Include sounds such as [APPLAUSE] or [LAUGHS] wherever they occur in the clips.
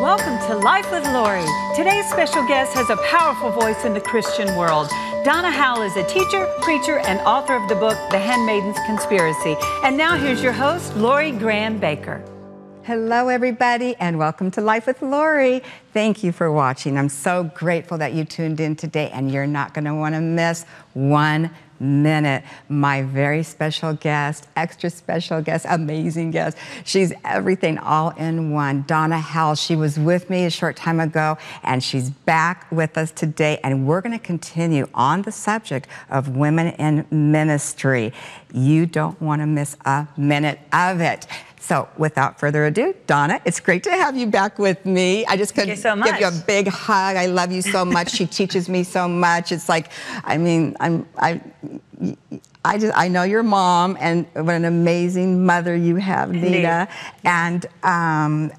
Welcome to Life with Lori. Today's special guest has a powerful voice in the Christian world. Donna Howell is a teacher, preacher, and author of the book, The Handmaiden's Conspiracy. And now here's your host, Lori Graham Baker. Hello, everybody, and welcome to Life with Lori. Thank you for watching. I'm so grateful that you tuned in today, and you're not going to want to miss one minute, my very special guest, extra special guest, amazing guest. She's everything all in one. Donna Howell, she was with me a short time ago, and she's back with us today. And we're going to continue on the subject of women in ministry. You don't want to miss a minute of it. So without further ado, Donna, it's great to have you back with me. I just couldn't so give you a big hug. I love you so much. she [LAUGHS] teaches me so much. It's like, I mean, I'm, I, I just, I know your mom and what an amazing mother you have, Indeed. Nita. And um,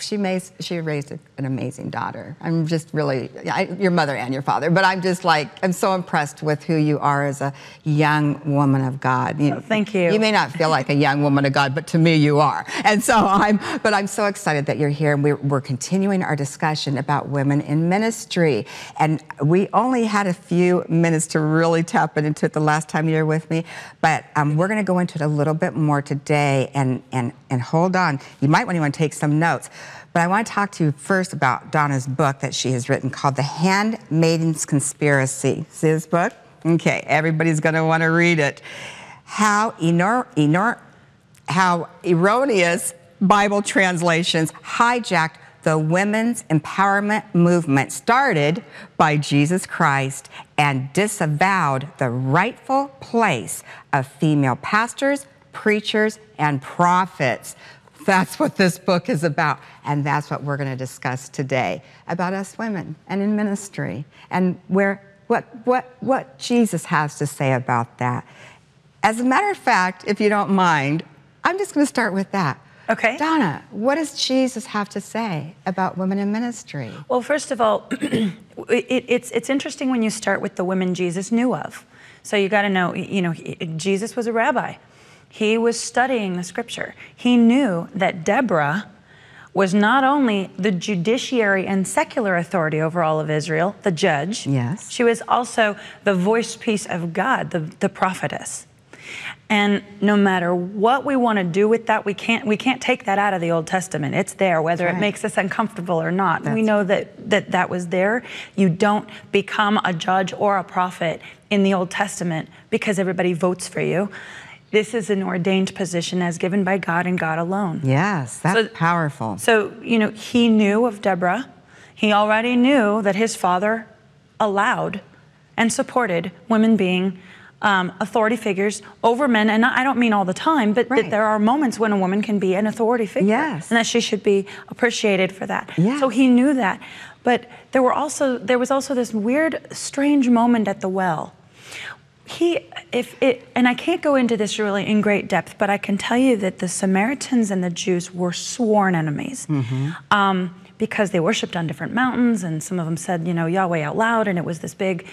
she, made, she raised an amazing daughter. I'm just really, I, your mother and your father, but I'm just like, I'm so impressed with who you are as a young woman of God. You, oh, thank you. You may not feel like a young woman of God, but to me you are. And so I'm, but I'm so excited that you're here and we're, we're continuing our discussion about women in ministry. And we only had a few minutes to really tap into it the last time you were with me, but um, we're gonna go into it a little bit more today and, and, and hold on. You might want to take some notes. But I want to talk to you first about Donna's book that she has written called The Handmaiden's Conspiracy. See this book? Okay, everybody's going to want to read it. How, enor- enor- how erroneous Bible translations hijacked the women's empowerment movement started by Jesus Christ and disavowed the rightful place of female pastors, preachers, and prophets. That's what this book is about. And that's what we're going to discuss today about us women and in ministry and where, what, what, what Jesus has to say about that. As a matter of fact, if you don't mind, I'm just going to start with that. Okay. Donna, what does Jesus have to say about women in ministry? Well, first of all, [CLEARS THROAT] it, it's, it's interesting when you start with the women Jesus knew of. So you got to know, you know, Jesus was a rabbi. He was studying the scripture. He knew that Deborah was not only the judiciary and secular authority over all of Israel, the judge, yes. she was also the voice piece of God, the, the prophetess. And no matter what we want to do with that, we can't we can't take that out of the Old Testament. It's there, whether right. it makes us uncomfortable or not. That's we know that, that that was there. You don't become a judge or a prophet in the Old Testament because everybody votes for you. This is an ordained position as given by God and God alone. Yes, that's so, powerful. So, you know, he knew of Deborah. He already knew that his father allowed and supported women being um, authority figures over men, and I don't mean all the time, but right. that there are moments when a woman can be an authority figure, yes. and that she should be appreciated for that. Yes. So he knew that, but there were also there was also this weird, strange moment at the well he if it and i can't go into this really in great depth but i can tell you that the samaritans and the jews were sworn enemies mm-hmm. um, because they worshiped on different mountains and some of them said you know yahweh out loud and it was this big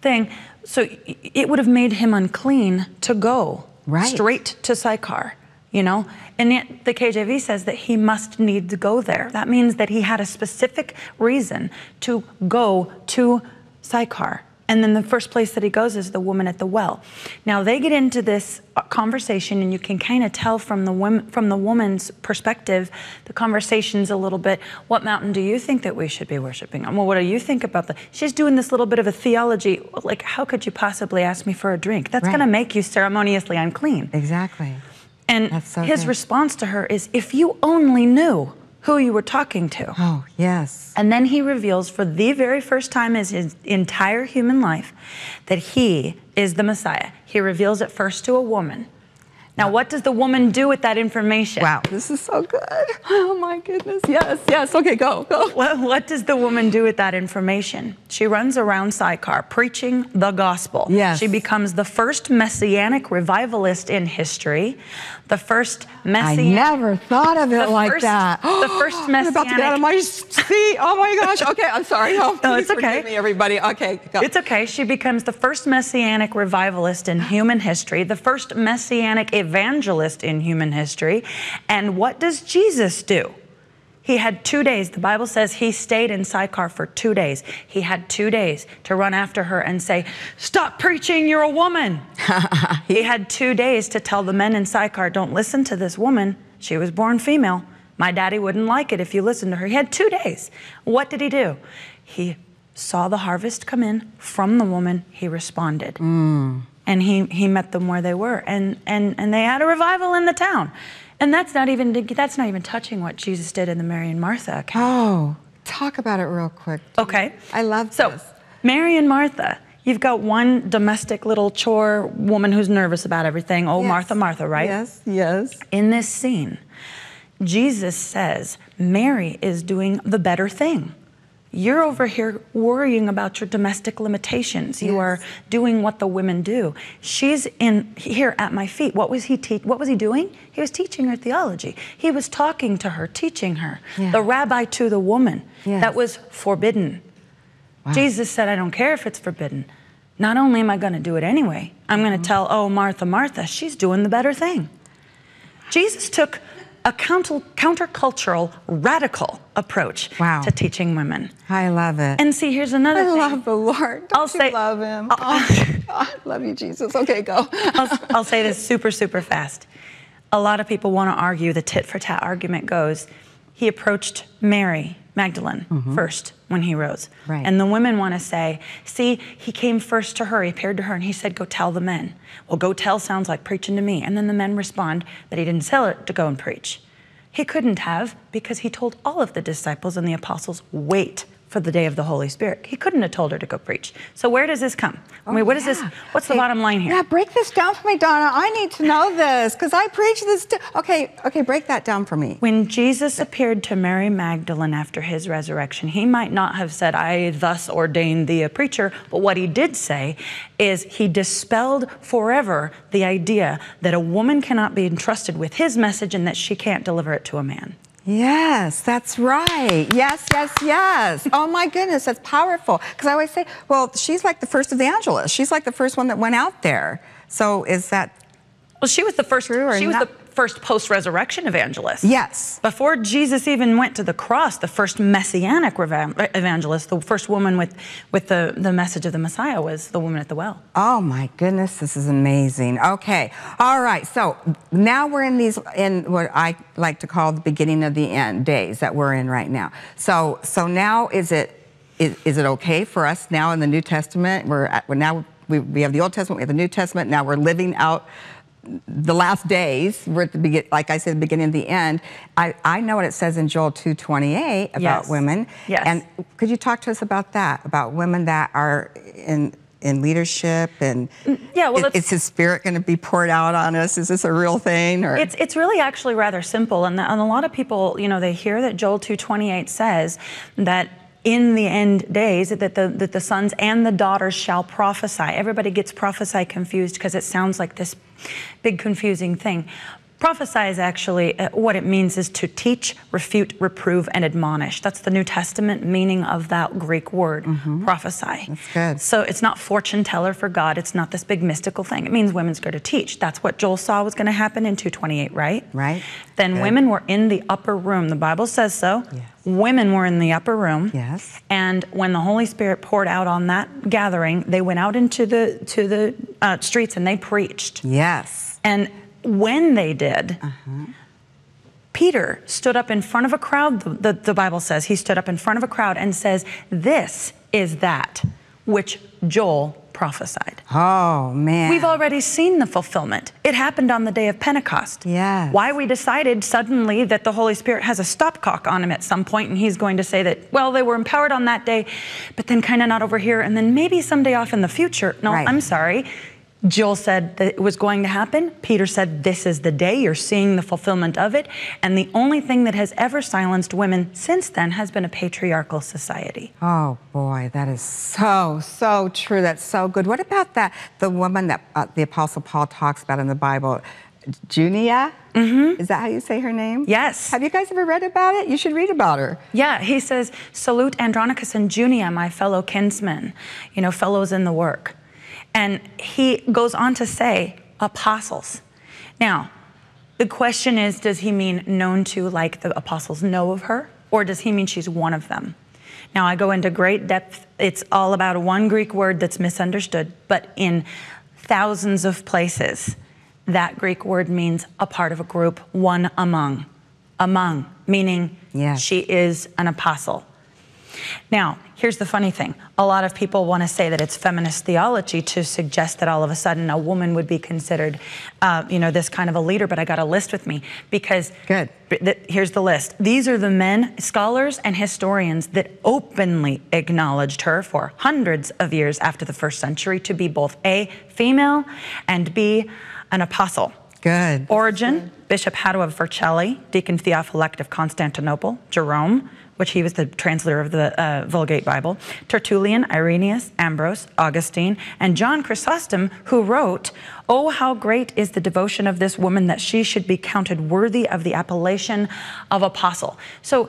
thing so it would have made him unclean to go right. straight to sychar you know and yet the kjv says that he must need to go there that means that he had a specific reason to go to sychar and then the first place that he goes is the woman at the well. Now they get into this conversation, and you can kind of tell from the women, from the woman's perspective, the conversation's a little bit. What mountain do you think that we should be worshiping on? Well, what do you think about that? She's doing this little bit of a theology. Like, how could you possibly ask me for a drink? That's right. going to make you ceremoniously unclean. Exactly. And so his good. response to her is, if you only knew who you were talking to. Oh, yes. And then he reveals for the very first time in his entire human life that he is the Messiah. He reveals it first to a woman. Now, what does the woman do with that information? Wow, this is so good. Oh my goodness. Yes, yes. Okay, go, go. What, what does the woman do with that information? She runs around Sychar preaching the gospel. Yes. She becomes the first messianic revivalist in history, the first messianic. I never thought of it like first, that. the [GASPS] first messianic. I'm about to get out of my seat. Oh my gosh. Okay, I'm sorry. Oh, no, [LAUGHS] it's okay. Me, everybody. Okay, go. It's okay. She becomes the first messianic revivalist in human history, the first messianic evangelist in human history. And what does Jesus do? He had two days. The Bible says he stayed in Sychar for two days. He had two days to run after her and say, Stop preaching, you're a woman. [LAUGHS] he had two days to tell the men in Sychar, Don't listen to this woman. She was born female. My daddy wouldn't like it if you listened to her. He had two days. What did he do? He saw the harvest come in from the woman. He responded. Mm and he, he met them where they were and, and, and they had a revival in the town and that's not even that's not even touching what jesus did in the mary and martha account. oh talk about it real quick okay i love so this. mary and martha you've got one domestic little chore woman who's nervous about everything oh yes. martha martha right yes yes in this scene jesus says mary is doing the better thing you're over here worrying about your domestic limitations. You yes. are doing what the women do. She's in here at my feet. What was he te- what was he doing? He was teaching her theology. He was talking to her, teaching her. Yeah. The rabbi to the woman. Yes. That was forbidden. Wow. Jesus said, I don't care if it's forbidden. Not only am I going to do it anyway, I'm going to mm-hmm. tell, oh, Martha, Martha, she's doing the better thing. Jesus took a countercultural, radical approach wow. to teaching women. I love it. And see, here's another I thing. love the Lord. Don't I'll say, love him? I oh, love you, Jesus. Okay, go. I'll, I'll say this super, super fast. A lot of people want to argue, the tit for tat argument goes, he approached Mary Magdalene mm-hmm. first when he rose. Right. And the women want to say, see, he came first to her, he appeared to her, and he said, go tell the men. Well, go tell sounds like preaching to me. And then the men respond that he didn't tell her to go and preach. He couldn't have because he told all of the disciples and the apostles, wait for the day of the Holy Spirit. He couldn't have told her to go preach. So where does this come? I mean, oh, what is yeah. this? What's the bottom line here? Yeah, break this down for me, Donna. I need to know this because I preach this. okay, okay, break that down for me. When Jesus appeared to Mary Magdalene after his resurrection, he might not have said, "I thus ordained thee a preacher," but what he did say is he dispelled forever the idea that a woman cannot be entrusted with his message and that she can't deliver it to a man. Yes, that's right. Yes, yes, yes. oh my goodness, that's powerful. Because I always say, well, she's like the first evangelist. She's like the first one that went out there. So is that well, she was the first. True or she was the first post resurrection evangelist. Yes. Before Jesus even went to the cross, the first messianic evangelist, the first woman with, with the, the message of the Messiah was the woman at the well. Oh my goodness, this is amazing. Okay. All right. So now we're in these, in what I like to call the beginning of the end days that we're in right now. So, so now is it, is, is it okay for us now in the New Testament? We're, at, we're now we, we have the Old Testament, we have the New Testament. Now we're living out the last days, we're at the begin, like I said, the beginning and the end. I, I know what it says in Joel 2:28 about yes. women. Yes. And could you talk to us about that? About women that are in in leadership and mm, yeah, well, is, his spirit going to be poured out on us? Is this a real thing? Or it's it's really actually rather simple, and, the, and a lot of people, you know, they hear that Joel two twenty eight says that in the end days that the, that the sons and the daughters shall prophesy. Everybody gets prophesy confused because it sounds like this big confusing thing. Prophesize actually, uh, what it means is to teach, refute, reprove, and admonish. That's the New Testament meaning of that Greek word, mm -hmm. prophesy. That's good. So it's not fortune teller for God. It's not this big mystical thing. It means women's going to teach. That's what Joel saw was going to happen in 228, right? Right. Then good. women were in the upper room. The Bible says so. Yes. Women were in the upper room. Yes. And when the Holy Spirit poured out on that gathering, they went out into the to the uh, streets and they preached. Yes. And when they did. Uh-huh. Peter stood up in front of a crowd, the, the, Bible says, he stood up in front of a crowd and says, This is that which Joel prophesied. Oh, man. We've already seen the fulfillment. It happened on the day of Pentecost. Yeah. Why we decided suddenly that the Holy Spirit has a stopcock on him at some point and he's going to say that, well, they were empowered on that day, but then kind of not over here, and then maybe someday off in the future. No, right. I'm sorry. Jill said that it was going to happen. Peter said, This is the day. You're seeing the fulfillment of it. And the only thing that has ever silenced women since then has been a patriarchal society. Oh, boy, that is so, so true. That's so good. What about that, the woman that uh, the Apostle Paul talks about in the Bible? Junia. Mm -hmm. Is that how you say her name? Yes. Have you guys ever read about it? You should read about her. Yeah, he says, Salute Andronicus and Junia, my fellow kinsmen, you know, fellows in the work. And he goes on to say, apostles. Now, the question is does he mean known to, like the apostles know of her, or does he mean she's one of them? Now, I go into great depth. It's all about one Greek word that's misunderstood, but in thousands of places, that Greek word means a part of a group, one among. Among, meaning yes. she is an apostle. Now, here's the funny thing. A lot of people want to say that it's feminist theology to suggest that all of a sudden a woman would be considered, uh, you know, this kind of a leader. But I got a list with me because good. Th here's the list. These are the men, scholars, and historians that openly acknowledged her for hundreds of years after the first century to be both a female and b an apostle. Good. Origen, Bishop Hatto of Vercelli, Deacon Theophilect of Constantinople, Jerome, which he was the translator of the uh, Vulgate Bible, Tertullian, Irenaeus, Ambrose, Augustine, and John Chrysostom, who wrote, Oh, how great is the devotion of this woman that she should be counted worthy of the appellation of apostle. So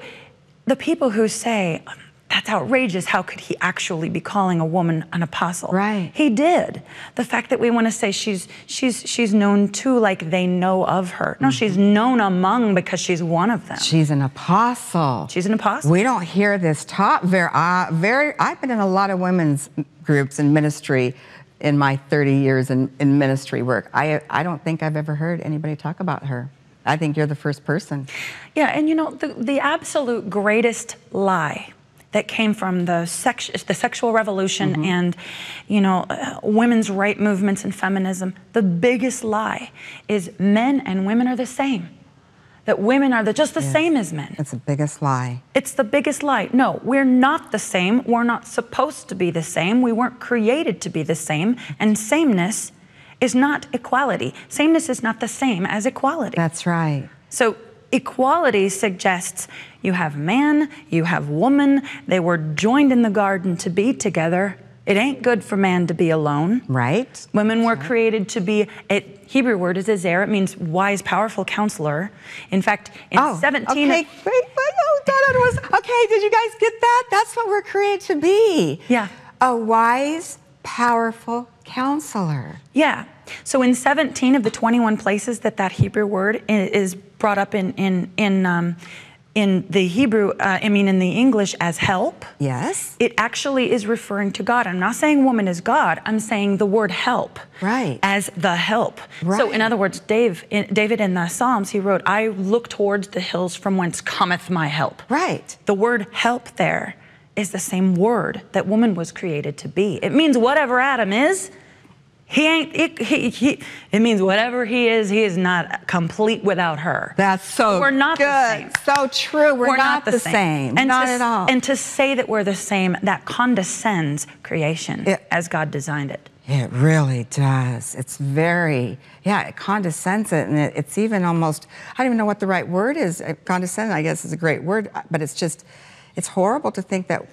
the people who say, that's outrageous. How could he actually be calling a woman an apostle? Right. He did. The fact that we want to say she's she's she's known too, like they know of her. No, mm -hmm. she's mm-hmm. known among because she's one of them. She's an apostle. She's an apostle. We don't hear this taught very. Uh, very. I've been in a lot of women's groups and ministry in my 30 years in, in ministry work. I I don't think I've ever heard anybody talk about her. I think you're the first person. Yeah, and you know the the absolute greatest lie that came from the, sex, the sexual revolution mm-hmm. and, you know, uh, women's right movements and feminism, the biggest lie is men and women are the same. That women are the, just the yes. same as men. It's the biggest lie. It's the biggest lie. No, we're not the same. We're not supposed to be the same. We weren't created to be the same. And sameness is not equality. Sameness is not the same as equality. That's right. So Equality suggests you have man, you have woman, they were joined in the garden to be together. It ain't good for man to be alone. Right. Women were right. created to be, it, Hebrew word is Azer, it means wise, powerful counselor. In fact, in oh, 17. Okay, Was, okay, did you guys get that? That's what we're created to be. Yeah. A wise, powerful counselor. Yeah. So in 17 of the 21 places that that Hebrew word is brought up in in in. Um, in the Hebrew, uh, I mean, in the English, as help. Yes. It actually is referring to God. I'm not saying woman is God. I'm saying the word help. Right. As the help. Right. So, in other words, Dave, in, David in the Psalms, he wrote, "I look towards the hills from whence cometh my help." Right. The word help there is the same word that woman was created to be. It means whatever Adam is, he ain't, it, he, he, it means whatever he is, he is not complete without her. That's so We're not good. the same. So true. We're, we're not, not, the same. same. And not to, at all. And to say that we're the same, that condescends creation it, as God designed it. It really does. It's very, yeah, it condescends it. And it, it's even almost, I don't even know what the right word is. Condescending, I guess, is a great word, but it's just, it's horrible to think that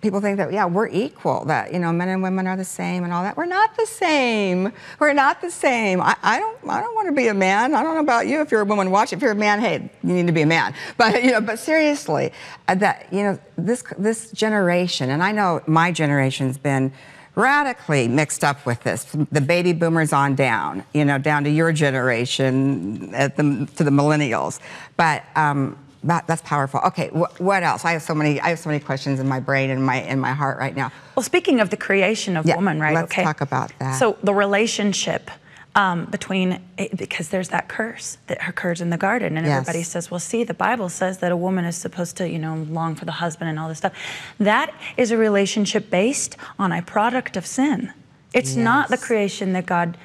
people think that yeah we're equal that you know men and women are the same and all that we're not the same we're not the same i, I don't i don't want to be a man i don't know about you if you're a woman watch if you're a man hey you need to be a man but you know but seriously uh, that you know this this generation and i know my generation's been radically mixed up with this the baby boomers on down you know down to your generation at the, to the millennials but um, that, that's powerful. Okay, wh what else? I have so many. I have so many questions in my brain and my in my heart right now. Well, speaking of the creation of yeah, woman, right? Let's okay, talk about that. So the relationship um, between eh, because there's that curse that occurs in the garden, and yes. everybody says, "Well, see, the Bible says that a woman is supposed to, you know, long for the husband and all this stuff." That is a relationship based on a product of sin. It's yes. not the creation that God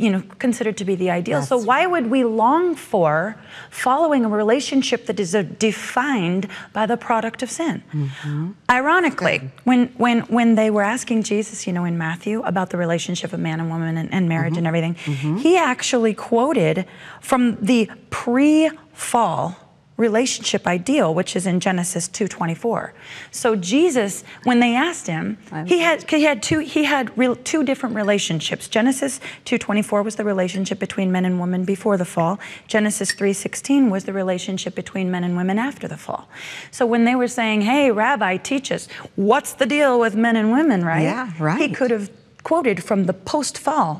you know, considered to be the ideal. Yes. So why would we long for following a relationship that is defined by the product of sin? Mm-hmm. Ironically, when when when they were asking Jesus, you know, in Matthew about the relationship of man and woman and, and marriage mm-hmm. and everything, mm-hmm. he actually quoted from the pre-fall relationship ideal, which is in Genesis 2:24. So Jesus, when they asked him, he had he had two he had real, two different relationships. Genesis 2:24 was the relationship between men and women before the fall. Genesis 3:16 was the relationship between men and women after the fall. So when they were saying, "Hey, Rabbi, teach us what's the deal with men and women?" Right? Yeah, right. He could have quoted from the post-fall,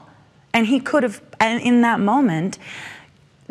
and he could have, and in that moment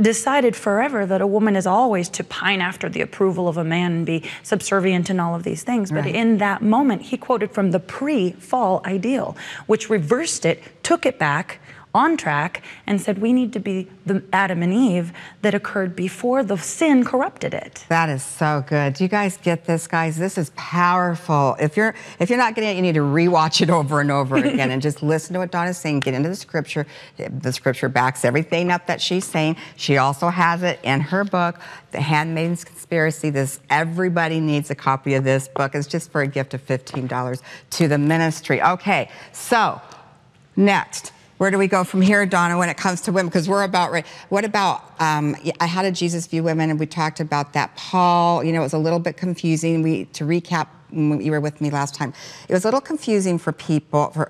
decided forever that a woman is always to pine after the approval of a man and be subservient and all of these things. But right. in that moment, he quoted from the pre fall ideal, which reversed it, took it back on track and said we need to be the Adam and Eve that occurred before the sin corrupted it. That is so good. Do you guys get this, guys? This is powerful. If you're if you're not getting it, you need to rewatch it [LAUGHS] over and over again and just listen to what Donna's saying. Get into the scripture. The scripture backs everything up that she's saying. She also has it in her book, The Handmaid's Conspiracy. This everybody needs a copy of this book. It's just for a gift of $15 to the ministry. Okay, so next. Where do we go from here, Donna, when it comes to women? Because we're about right. What about um, how did Jesus view women? And we talked about that. Paul, you know, it was a little bit confusing. We to recap you were with me last time. It was a little confusing for people for,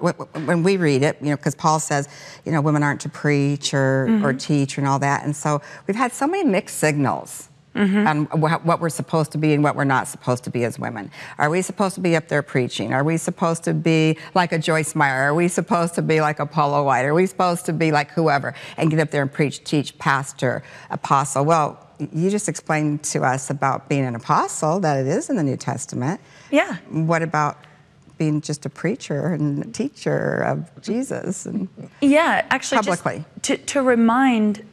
when we read it, you know, because Paul says, you know, women aren't to preach or, mm -hmm. or mm-hmm. teach and all that. And so we've had so many mixed signals mm-hmm. what we're supposed to be and what we're not supposed to be as women. Are we supposed to be up there preaching? Are we supposed to be like a Joyce Meyer? Are we supposed to be like a Paula White? Are we supposed to be like whoever and get up there and preach, teach, pastor, apostle? Well, you just explained to us about being an apostle that it is in the New Testament. Yeah. What about being just a preacher and a teacher of Jesus? yeah, actually, publicly to, to remind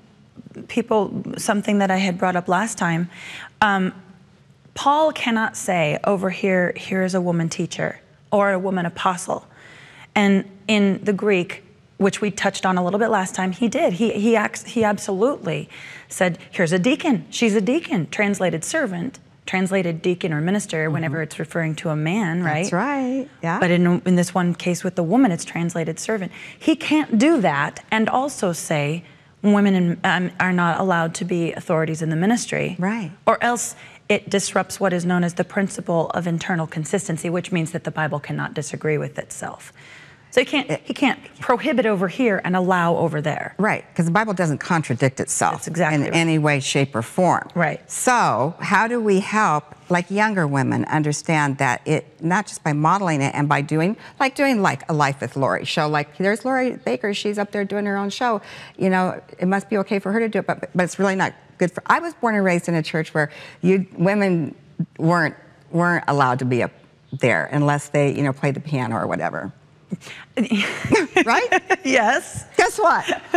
people, something that I had brought up last time. Um, Paul cannot say over here, here is a woman teacher or a woman apostle. And in the Greek, which we touched on a little bit last time, he did. He, he, he absolutely said, here's a deacon, she's a deacon, translated servant, translated deacon or minister mm-hmm. whenever mm-hmm. it's referring to a man, right? That's right. Yeah. But in, in this one case with the woman, it's translated servant. He can't do that and also say women in, um, are not allowed to be authorities in the ministry. Right. Or else it disrupts what is known as the principle of internal consistency, which means that the Bible cannot disagree with itself. So he can't, he can't prohibit over here and allow over there. Right, because the Bible doesn't contradict itself That's exactly in right. any way, shape, or form. Right. So how do we help like younger women understand that it not just by modeling it and by doing like doing like a life with Lori show like there's Lori Baker she's up there doing her own show you know it must be okay for her to do it but but it's really not good for I was born and raised in a church where you women weren't weren't allowed to be up there unless they you know played the piano or whatever [LAUGHS] right? Yes. Guess what? [LAUGHS]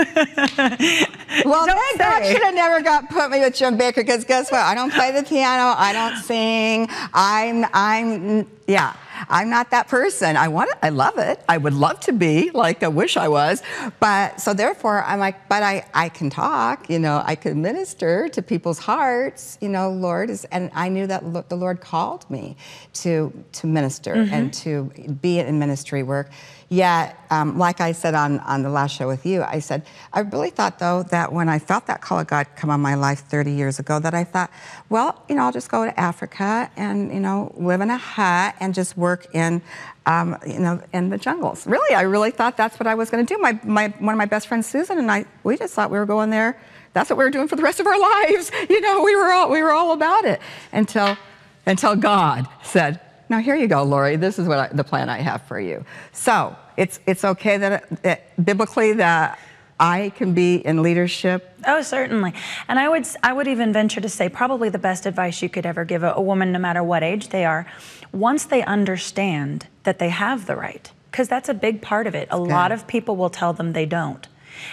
well, don't that should have never got put me with Jim Baker because guess what? I don't play the piano. I don't sing. I'm, I'm, yeah. I'm not that person. I want it. I love it. I would love to be like I wish I was. But so therefore, I'm like, but I, I can talk, you know, I can minister to people's hearts, you know, Lord is, and I knew that the Lord called me to, to minister mm-hmm. and to be in ministry work. Yet, um, like I said on, on the last show with you, I said, I really thought though that when I felt that call of God come on my life 30 years ago, that I thought, well, you know, I'll just go to Africa and, you know, live in a hut and just work in, um, you know, in the jungles. Really, I really thought that's what I was going to do. My, my, one of my best friends, Susan, and I, we just thought we were going there. That's what we were doing for the rest of our [LAUGHS] lives. You know, we were all, we were all about it until, until God said, now, here you go, Lori. This is what I, the plan I have for you. So it's, it's okay that, that biblically that I can be in leadership? Oh, certainly. And I would I would even venture to say probably the best advice you could ever give a, a woman no matter what age they are, once they understand that they have the right, cuz that's a big part of it. a good. lot of people will tell them they don't.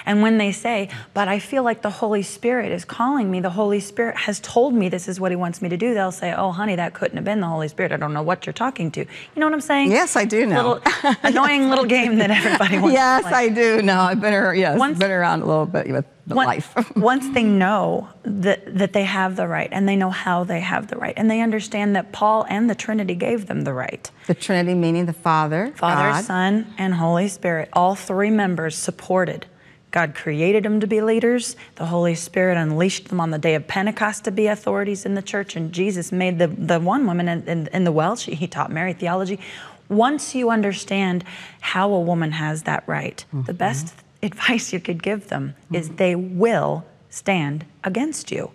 And when they say, but I feel like the Holy Spirit is calling me, the Holy Spirit has told me this is what he wants me to do, they'll say, oh, honey, that couldn't have been the Holy Spirit. I don't know what you're talking to. You know what I'm saying? Yes, I do know. Little [LAUGHS] annoying little game that everybody wants Yes, I do know. I've been, around, yes, once, been around a little bit with once, life. [LAUGHS] once they know that, that they have the right and they know how they have the right and they understand that Paul and the Trinity gave them the right. The Trinity meaning the Father, Father, God. Son, and Holy Spirit, all three members supported God created them to be leaders. The Holy Spirit unleashed them on the day of Pentecost to be authorities in the church. And Jesus made the, the one woman in, in, in the well, she, he taught Mary theology. Once you understand how a woman has that right, mm-hmm. the best advice you could give them mm-hmm. is they will stand against you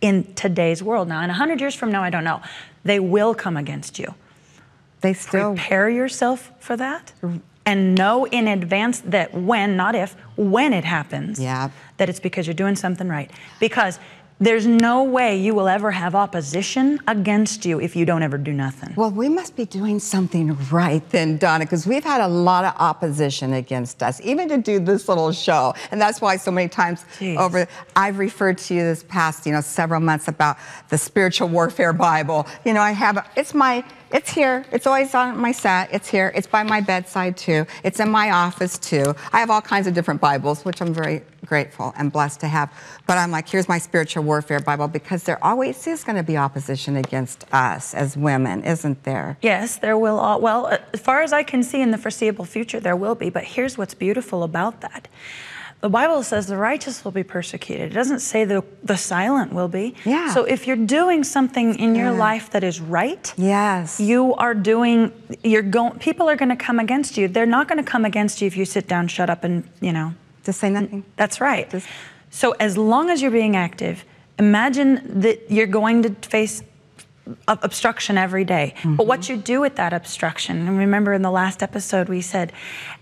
in today's world. Now, in 100 years from now, I don't know, they will come against you. They still prepare yourself for that and know in advance that when, not if, when it happens, yeah. that it's because you're doing something right. Because there's no way you will ever have opposition against you if you don't ever do nothing. Well, we must be doing something right then, Donna, because we've had a lot of opposition against us, even to do this little show. And that's why so many times Jeez. over, I've referred to you this past, you know, several months about the spiritual warfare Bible. You know, I have, it's my, it's here. It's always on my set. It's here. It's by my bedside too. It's in my office too. I have all kinds of different Bibles, which I'm very grateful and blessed to have. But I'm like, here's my spiritual warfare Bible because there always is going to be opposition against us as women, isn't there? Yes, there will. All, well, uh, as far as I can see in the foreseeable future, there will be. But here's what's beautiful about that. The Bible says the righteous will be persecuted. It doesn't say the, the silent will be. Yeah. So if you're doing something in your life that is right, yes, you are doing. You're going. People are going to come against you. They're not going to come against you if you sit down, shut up, and you know to say nothing. That's right. Just... So as long as you're being active, imagine that you're going to face obstruction every day. Mm -hmm. But what mm-hmm. you do with that obstruction, and remember in the last episode we said,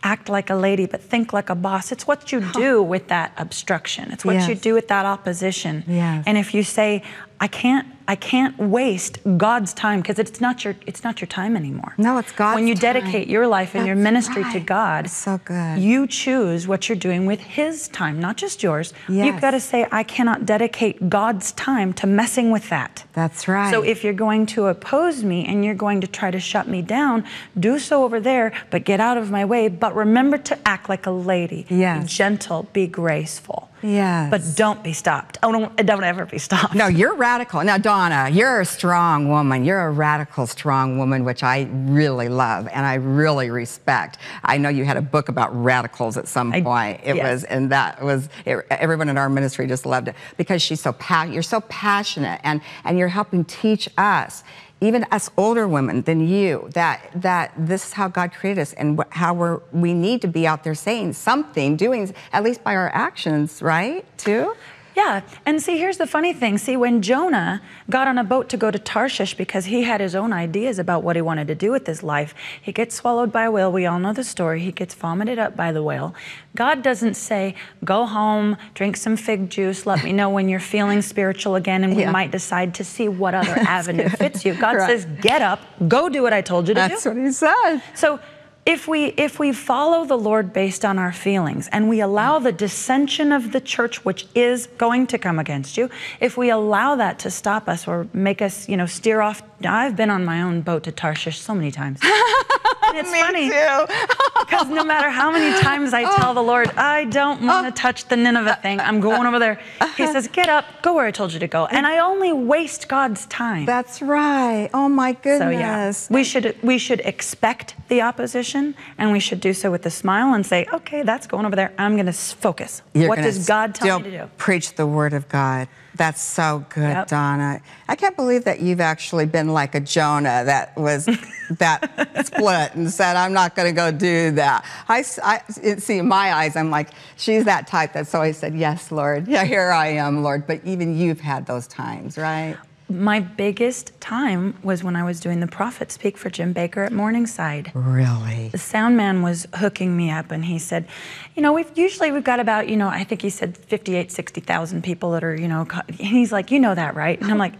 act like a lady, but think like a boss. It's what you do with that obstruction. It's what yes. you do with that opposition. Yes. And if you say, I can't I can't waste God's time because it's not your it's not your time anymore. No, it's God's When you dedicate time. your life and That's your ministry right. to God, That's so good. You choose what you're doing with his time, not just yours. Yes. You've got to say I cannot dedicate God's time to messing with that. That's right. So if you're going to oppose me and you're going to try to shut me down, do so over there, but get out of my way, but remember to act like a lady. Yes. Be gentle, be graceful. Yeah, But don't be stopped. Oh, don't, don't ever be stopped. No, you're radical. Now, Donna, you're a strong woman. You're a radical, strong woman, which I really love and I really respect. I know you had a book about radicals at some I, point. It yes. was, and that was, it, everyone in our ministry just loved it because she's so, you're so passionate and, and you're helping teach us even us older women than you, that that this is how God created us and how we're, we need to be out there saying something, doing at least by our actions, right? Too. Yeah. And see, here's the funny thing. See, when Jonah got on a boat to go to Tarshish because he had his own ideas about what he wanted to do with his life, he gets swallowed by a whale. We all know the story. He gets vomited up by the whale. God doesn't say, go home, drink some fig juice, let me know when you're feeling spiritual again, and we might decide to see what other [LAUGHS] avenue good. fits you. God right. says, get up, go do what I told you to That's do. That's what he said. So if we if we follow the lord based on our feelings and we allow the dissension of the church which is going to come against you if we allow that to stop us or make us you know steer off i've been on my own boat to tarshish so many times [LAUGHS] and it's Me funny too. because no matter how many times I tell the Lord, I don't oh. want to touch the Nineveh thing. I'm going over there. He says, "Get up, go where I told you to go." And I only waste God's time. That's right. Oh my goodness. So yeah, we should we should expect the opposition, and we should do so with a smile and say, "Okay, that's going over there. I'm going to focus. You're what does God tell me to do?" Preach the word of God. That's so good, yep. Donna. I can't believe that you've actually been like a Jonah that was [LAUGHS] that split and said, "I'm not going to go do that." I, I it, see in my eyes, I'm like, she's that type that's always said, "Yes, Lord. Yeah, here I am, Lord." But even you've had those times, right? my biggest time was when I was doing the Prophet Speak for Jim Baker at Morningside. Really? The sound man was hooking me up and he said, you know, we've usually we've got about, you know, I think he said 58, 60,000 people that are, you know, and [LAUGHS] he's like, you know that, right? And I'm like,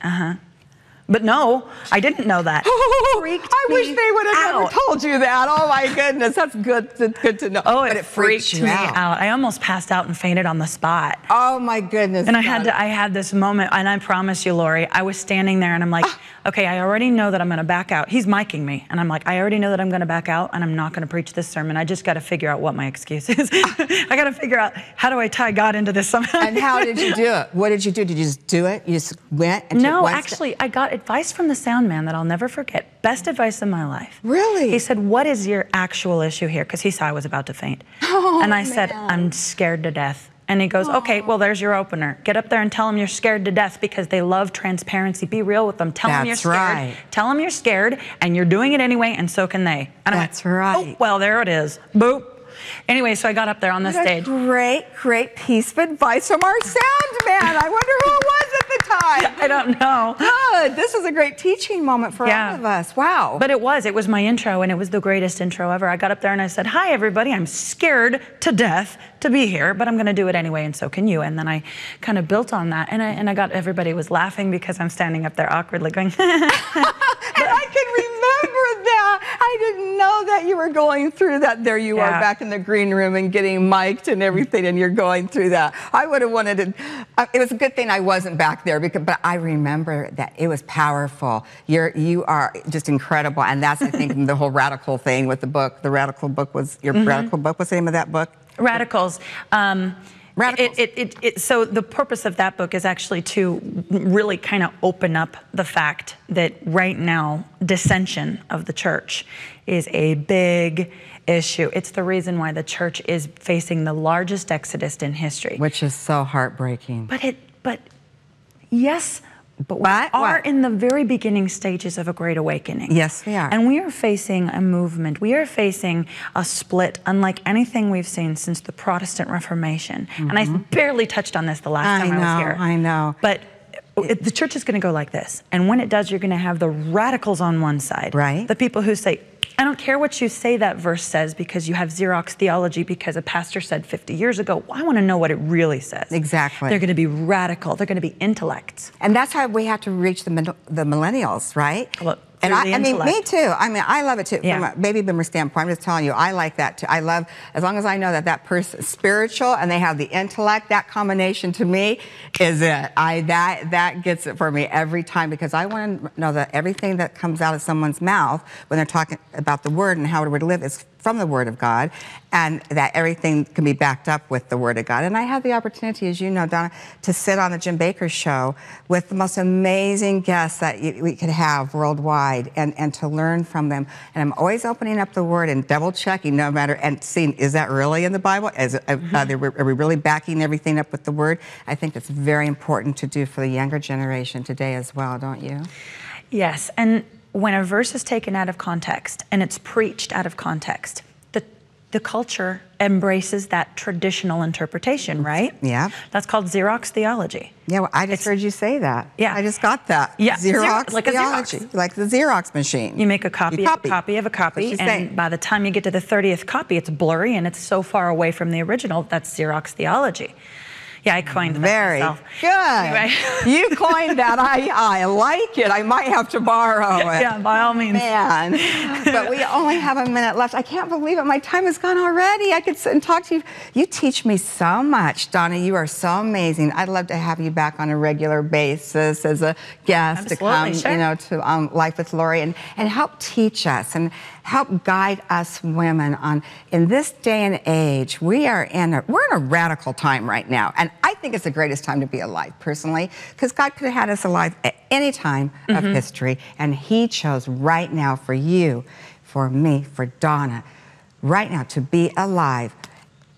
uh-huh. But no, I didn't know that. [LAUGHS] I wish they would have out. never told you that. Oh my goodness, that's good. To, good to know. Oh, it, it freaked, freaked me out. out. I almost passed out and fainted on the spot. Oh my goodness. And God. I had to, I had this moment, and I promise you, Lori, I was standing there and I'm like, ah. okay, I already know that I'm going to back out. He's miking me, and I'm like, I already know that I'm going to back out, and I'm not going to preach this sermon. I just got to figure out what my excuse is. Ah. [LAUGHS] I got to figure out how do I tie God into this somehow. and how did you do [LAUGHS] it? What did you do? Did you just do it? You just went? no, actually, I got advice from the sound man that I'll never forget. Best advice in my life. Really? He said, what is your actual issue here? Because he saw I was about to faint. Oh, and I man. said, I'm scared to death. And he goes, Aww. okay, well, there's your opener. Get up there and tell them you're scared to death because they love transparency. Be real with them. Tell That's them you're scared. Right. Tell them you're scared and you're doing it anyway and so can they. And That's went, right. Oh, well, there it is. Boop. Anyway, so I got up there on the stage. Great, great piece of advice from our sound man. I wonder who it was. [LAUGHS] I don't know. Good. This is a great teaching moment for yeah. all of us. Wow. But it was. It was my intro, and it was the greatest intro ever. I got up there and I said, Hi, everybody. I'm scared to death to be here, but I'm going to do it anyway, and so can you. And then I kind of built on that, and I, and I got everybody was laughing because I'm standing up there awkwardly going, [LAUGHS] [LAUGHS] And I can I didn't know that you were going through that. There you yeah. are back in the green room and getting mic'd and everything, and you're going through that. I would have wanted to. Uh, it was a good thing I wasn't back there, because, but I remember that it was powerful. You're, you are just incredible. And that's, I think, [LAUGHS] the whole radical thing with the book. The radical book was, your mm -hmm. radical book, what's the name of that book? Radicals. Um, radicals. It, it, it, so the purpose of that book is actually to really kind of open up the fact that right now dissension of the church is a big issue. It's the reason why the church is facing the largest exodus in history, which is so heartbreaking. But it, but yes, but we are what? in the very beginning stages of a great awakening. Yes, we are. And we are facing a movement. We are facing a split unlike anything we've seen since the Protestant Reformation. Mm -hmm. And I mm-hmm. barely touched on this the last I time know, I was here. I know. But Oh, the church is going to go like this. And when it does, you're going to have the radicals on one side. Right. The people who say, I don't care what you say that verse says because you have Xerox theology because a pastor said 50 years ago. Well, I want to know what it really says. Exactly. They're going to be radical. They're going to be intellects. And that's how we have to reach the, the millennials, right? Well, and I, I, mean, me too. I mean, I love it too. Yeah. From a baby boomer standpoint, I'm just telling you, I like that too. I love, as long as I know that that person's spiritual and they have the intellect, that combination to me is it. I That that gets it for me every time because I want to know that everything that comes out of someone's mouth when they're talking about the word and how we're to live is from the Word of God, and that everything can be backed up with the Word of God. And I had the opportunity, as you know, Donna, to sit on the Jim Baker show with the most amazing guests that we could have worldwide and, and to learn from them. And I'm always opening up the Word and double checking, no matter, and seeing, is that really in the Bible? Is, mm-hmm. are, are we really backing everything up with the Word? I think it's very important to do for the younger generation today as well, don't you? Yes. And when a verse is taken out of context and it's preached out of context, the, the culture embraces that traditional interpretation, right? Yeah. That's called Xerox theology. Yeah, well, I just it's, heard you say that. Yeah. I just got that. Yeah. Xerox, like theology. Xerox. Like the Xerox machine. You make a copy, copy. of a copy of a copy, and saying. by the time you get to the 30th copy, it's blurry and it's so far away from the original. That's Xerox theology. Yeah, I coined that. Very myself. good. Anyway. [LAUGHS] you coined that. I, I like it. I might have to borrow [LAUGHS] it. Yeah, by all means. Man. but we only have a minute left. I can't believe it. My time has gone already. I could sit and talk to you. You teach me so much, Donna. You are so amazing. I'd love to have you back on a regular basis as a guest Absolutely, to come, sure. you know, to um, Life with Lori and, and help teach us. And help guide us women on in this day and age we are in a we're in a radical time right now and i think it's the greatest time to be alive personally because god could have had us alive at any time mm -hmm. of mm-hmm. history and he chose right now for you for me for donna right now to be alive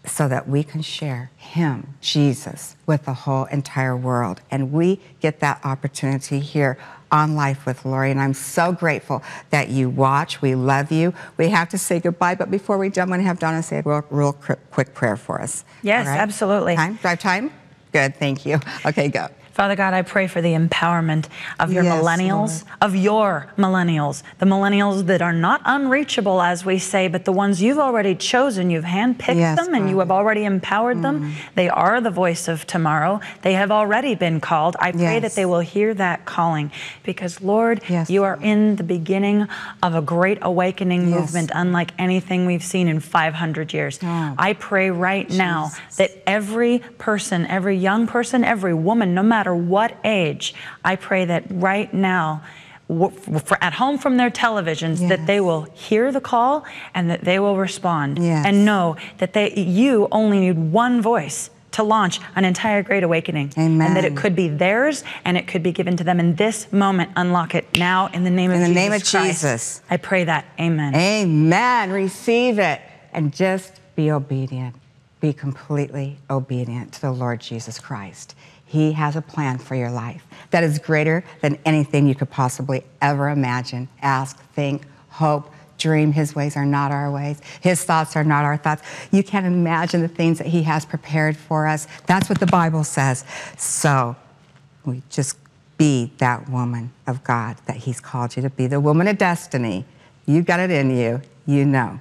so that we can share him jesus with the whole entire world and we get that opportunity here on Life with Lori. And I'm so grateful that you watch. We love you. We have to say goodbye. But before we do, I'm going to have Donna say a real, real quick prayer for us. Yes, right? absolutely. Time? drive time? Good, thank you. Okay, go. Father God, I pray for the empowerment of your yes, millennials, Lord. of your millennials, the millennials that are not unreachable, as we say, but the ones you've already chosen. You've handpicked yes, them and you have already empowered mm. them. They are the voice of tomorrow. They have already been called. I pray yes. that they will hear that calling because, Lord, you are Lord. in the beginning of a great awakening movement, unlike anything we've seen in 500 years. Oh. I pray right Jesus. now that every person, every young person, every woman, no matter matter what age, I pray that right now, at home from their televisions yes. that they will hear the call and that they will respond yes. and know that they you only need one voice to launch an entire great awakening Amen. and that it could be theirs and it could be given to them in this moment unlock it now in the name in of the Jesus name of Christ, Jesus I pray that amen amen receive it and just be obedient be completely obedient to the Lord Jesus Christ he has a plan for your life that is greater than anything you could possibly ever imagine. Ask, think, hope, dream. His ways are not our ways. His thoughts are not our thoughts. You can't imagine the things that He has prepared for us. That's what the Bible says. So we just be that woman of God that He's called you to be, the woman of destiny. You've got it in you. You know.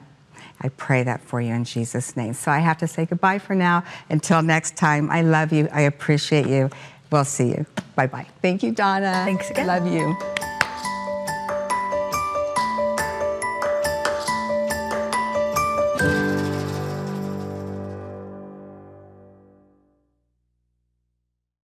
I pray that for you in Jesus' name. So I have to say goodbye for now. Until next time, I love you. I appreciate you. We'll see you. Bye bye. Thank you, Donna. Thanks again. I love you.